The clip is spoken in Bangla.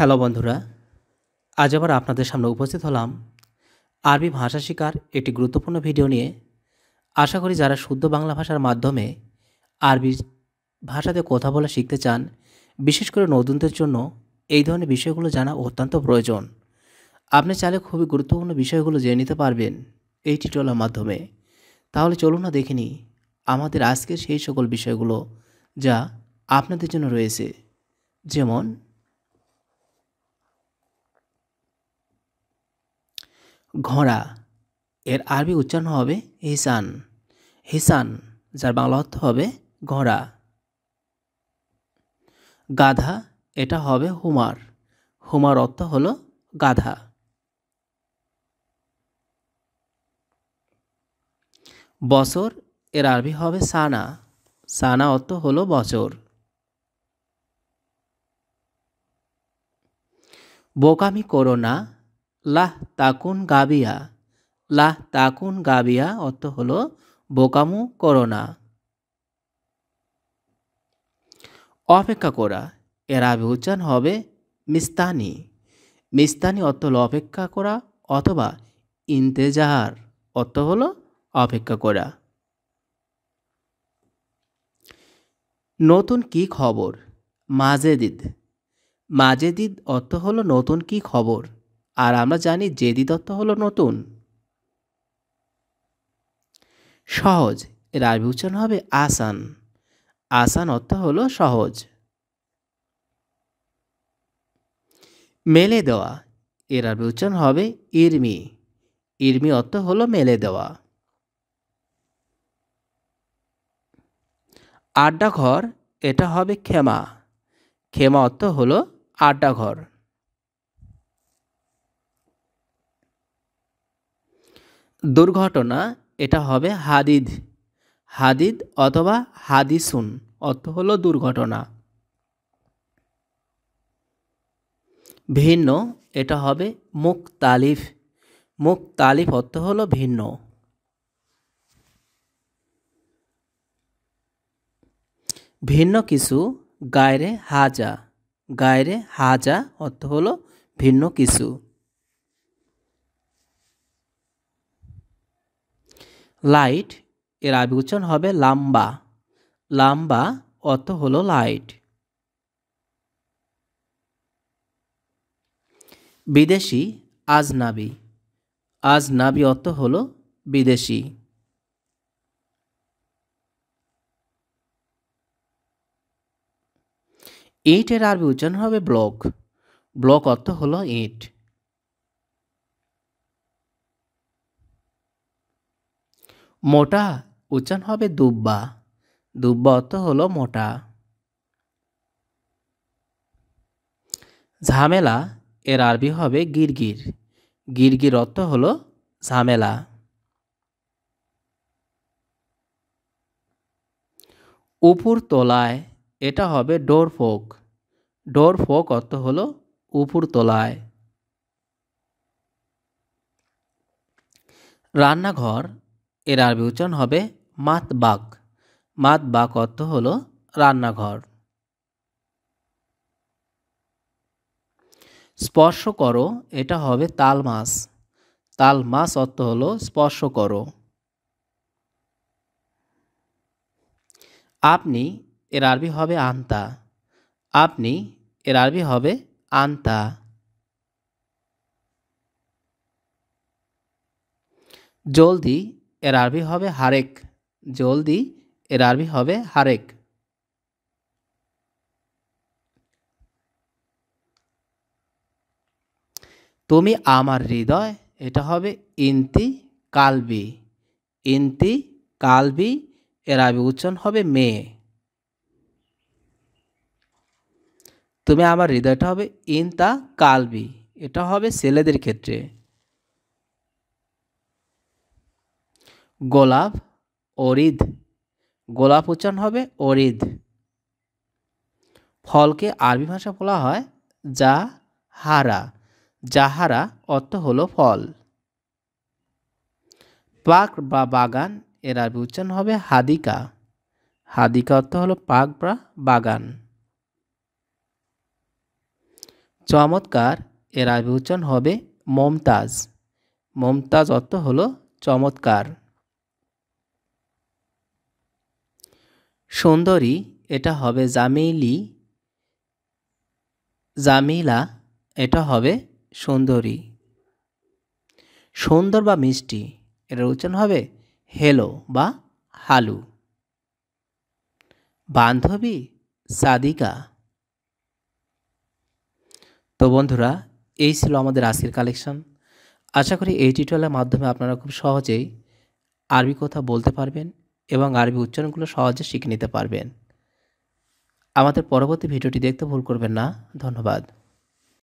হ্যালো বন্ধুরা আজ আবার আপনাদের সামনে উপস্থিত হলাম আরবি ভাষা শেখার একটি গুরুত্বপূর্ণ ভিডিও নিয়ে আশা করি যারা শুদ্ধ বাংলা ভাষার মাধ্যমে আরবি ভাষাতে কথা বলা শিখতে চান বিশেষ করে নতুনদের জন্য এই ধরনের বিষয়গুলো জানা অত্যন্ত প্রয়োজন আপনি চাইলে খুবই গুরুত্বপূর্ণ বিষয়গুলো জেনে নিতে পারবেন এই টিটলার মাধ্যমে তাহলে চলুন না দেখিনি আমাদের আজকের সেই সকল বিষয়গুলো যা আপনাদের জন্য রয়েছে যেমন ঘোড়া এর আরবি উচ্চারণ হবে হিসান হিসান যার বাংলা অর্থ হবে ঘোড়া গাধা এটা হবে হুমার হুমার অর্থ হল গাধা বছর এর আরবি হবে সানা সানা অর্থ হল বছর বোকামি করো না লাহ তাকুন গাবিয়া লাহ তাকুন গাবিয়া অর্থ হলো বোকামু করো না অপেক্ষা করা এর আবে উচ্চারণ হবে মিস্তানি মিস্তানি অর্থ হলো অপেক্ষা করা অথবা ইন্তেজাহার অর্থ হলো অপেক্ষা করা নতুন কি খবর মাজেদিদ মাজেদিদ অর্থ হলো নতুন কি খবর আর আমরা জানি জেদি দত্ত হলো নতুন সহজ এর আরবি উচ্চারণ হবে আসান আসান অর্থ হলো সহজ মেলে দেওয়া এর আরবি উচ্চারণ হবে ইরমি ইরমি অর্থ হলো মেলে দেওয়া আড্ডা ঘর এটা হবে খেমা খেমা অর্থ হলো আড্ডা ঘর দুর্ঘটনা এটা হবে হাদিদ হাদিদ অথবা হাদিসুন অর্থ হলো দুর্ঘটনা ভিন্ন এটা হবে মুখ তালিফ মুখ তালিফ অর্থ হলো ভিন্ন ভিন্ন কিছু গায়রে হাজা গায়রে হাজা অর্থ হলো ভিন্ন কিছু লাইট এর আবিউচ্চারণ হবে লাম্বা লাম্বা অর্থ হল লাইট বিদেশি আজনাবি আজনাবি অর্থ হলো বিদেশি ইটের আরবি উচ্চারণ হবে ব্লক ব্লক অর্থ হলো ইট মোটা উচ্চারণ হবে দুব্বা দুব্বা অর্থ হলো মোটা ঝামেলা এর আরবি হবে গিরগির গিরগির অর্থ হলো ঝামেলা উপর তলায় এটা হবে ডোর ফোক ডোর ফোক অর্থ হলো উপর তলায় রান্নাঘর এর আরবি উচ্চারণ হবে মাত বাক মাত বাক অর্থ হল রান্নাঘর স্পর্শ করো এটা হবে তাল মাছ তাল মাছ অর্থ হল স্পর্শ করো আপনি এর আরবি হবে আন্তা আপনি এর আরবি হবে আন্তা জলদি এর আরবি হবে হারেক জলদি এর আরবি হবে হারেক তুমি আমার হৃদয় এটা হবে ইন্তি কালবি ইন্তি কালবি এর আরবি উচ্চারণ হবে মেয়ে তুমি আমার হৃদয়টা হবে ইন্তা কালবি এটা হবে ছেলেদের ক্ষেত্রে গোলাপ অরিদ গোলাপ উচ্চারণ হবে অরিদ ফলকে আরবি ভাষা বলা হয় যা হারা যাহারা অর্থ হলো ফল পাক বা বাগান এর আরবি উচ্চারণ হবে হাদিকা হাদিকা অর্থ হলো পাক বা বাগান চমৎকার এর আরবি উচ্চারণ হবে মমতাজ মমতাজ অর্থ হলো চমৎকার সুন্দরী এটা হবে জামিলি জামিলা এটা হবে সুন্দরী সুন্দর বা মিষ্টি এর উচ্চারণ হবে হেলো বা হালু বান্ধবী সাদিকা তো বন্ধুরা এই ছিল আমাদের আশির কালেকশন আশা করি এই টিউটোরিয়ালের মাধ্যমে আপনারা খুব সহজেই আরবি কথা বলতে পারবেন এবং আরবি উচ্চারণগুলো সহজে শিখে নিতে পারবেন আমাদের পরবর্তী ভিডিওটি দেখতে ভুল করবেন না ধন্যবাদ